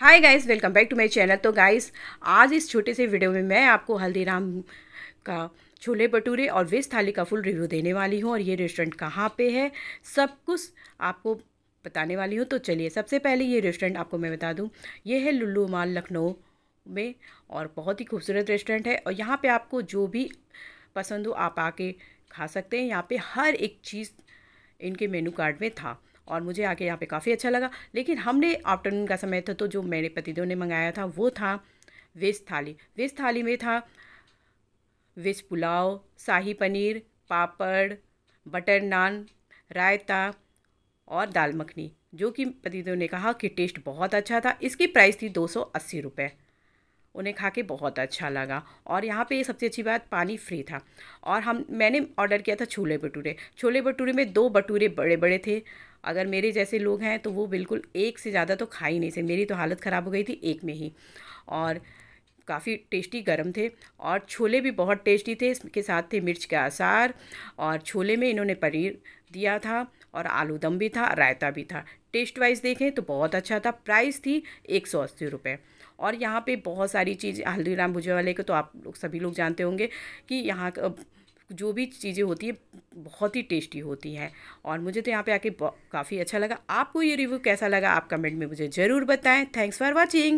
hi guys welcome back to my channel तो guys आज इस छोटे से वीडियो में मैं आपको हल्दीराम का छोले भटूरे और वेज थाली का फुल रिव्यू देने वाली हूँ और ये रेस्टोरेंट कहाँ पे है सब कुछ आपको बताने वाली हूँ तो चलिए सबसे पहले ये रेस्टोरेंट आपको मैं बता दूँ ये है लुल्लू माल लखनऊ में और बहुत ही खूबसूरत रेस्टोरेंट है और यहाँ पर आपको जो भी पसंद हो आप आके खा सकते हैं यहाँ पर हर एक चीज़ इनके मेनू कार्ड में था और मुझे आके यहाँ पे काफ़ी अच्छा लगा लेकिन हमने आफ्टरनून का समय था तो जो मेरे पतिदेव ने मंगाया था वो था वेज थाली वेज थाली में था वेज पुलाव शाही पनीर पापड़ बटर नान रायता और दाल मखनी जो कि पतिदेव ने कहा कि टेस्ट बहुत अच्छा था इसकी प्राइस थी दो सौ अस्सी रुपये उन्हें खा के बहुत अच्छा लगा और यहाँ पे सबसे अच्छी बात पानी फ्री था और हम मैंने ऑर्डर किया था छोले भटूरे छोले भटूरे में दो भटूरे बड़े बड़े थे अगर मेरे जैसे लोग हैं तो वो बिल्कुल एक से ज़्यादा तो खा ही नहीं सकते मेरी तो हालत ख़राब हो गई थी एक में ही और काफ़ी टेस्टी गर्म थे और छोले भी बहुत टेस्टी थे इसके साथ थे मिर्च का अचार और छोले में इन्होंने पनीर दिया था और आलू दम भी था रायता भी था टेस्ट वाइज देखें तो बहुत अच्छा था प्राइस थी एक सौ अस्सी रुपये और यहाँ पे बहुत सारी चीज़ हल्दीराम भुजे वाले के तो आप लोग सभी लोग जानते होंगे कि यहाँ जो भी चीज़ें होती है बहुत ही टेस्टी होती हैं और मुझे तो यहाँ पे आके काफ़ी अच्छा लगा आपको ये रिव्यू कैसा लगा आप कमेंट में मुझे ज़रूर बताएं थैंक्स फॉर वॉचिंग